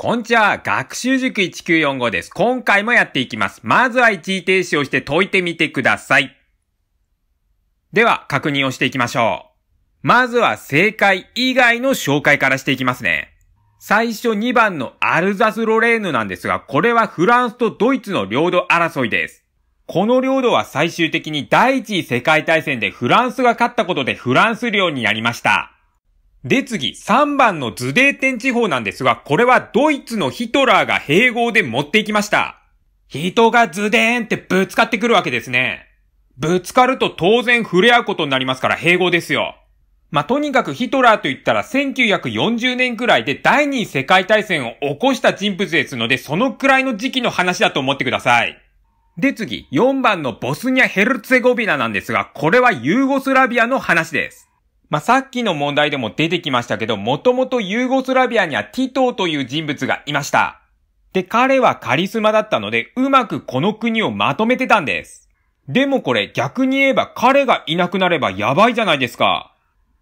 こんちは、学習塾1945です。今回もやっていきます。まずは一時停止をして解いてみてください。では、確認をしていきましょう。まずは正解以外の紹介からしていきますね。最初2番のアルザス・ロレーヌなんですが、これはフランスとドイツの領土争いです。この領土は最終的に第一次世界大戦でフランスが勝ったことでフランス領になりました。で、次、3番のズデーテン地方なんですが、これはドイツのヒトラーが併合で持っていきました。人がズデーンってぶつかってくるわけですね。ぶつかると当然触れ合うことになりますから併合ですよ。まあ、とにかくヒトラーと言ったら1940年くらいで第二次世界大戦を起こした人物ですので、そのくらいの時期の話だと思ってください。で次、4番のボスニア・ヘルツェゴビナなんですが、これはユーゴスラビアの話です。まあ、さっきの問題でも出てきましたけど、もともとユーゴスラビアにはティトーという人物がいました。で、彼はカリスマだったので、うまくこの国をまとめてたんです。でもこれ逆に言えば彼がいなくなればやばいじゃないですか。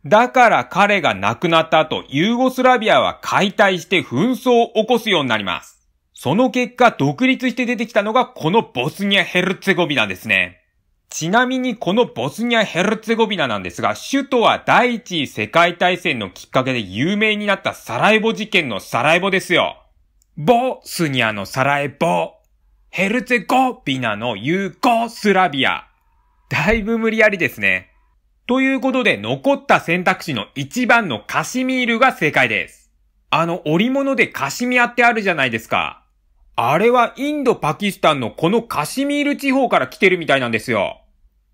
だから彼が亡くなった後、ユーゴスラビアは解体して紛争を起こすようになります。その結果、独立して出てきたのがこのボスニア・ヘルツェゴビナですね。ちなみにこのボスニア・ヘルツェゴビナなんですが、首都は第一次世界大戦のきっかけで有名になったサラエボ事件のサラエボですよ。ボスニアのサラエボ、ヘルツェゴビナのユーゴスラビア。だいぶ無理やりですね。ということで残った選択肢の一番のカシミールが正解です。あの織物でカシミアってあるじゃないですか。あれはインド・パキスタンのこのカシミール地方から来てるみたいなんですよ。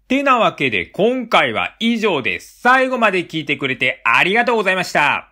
てなわけで今回は以上です。最後まで聞いてくれてありがとうございました。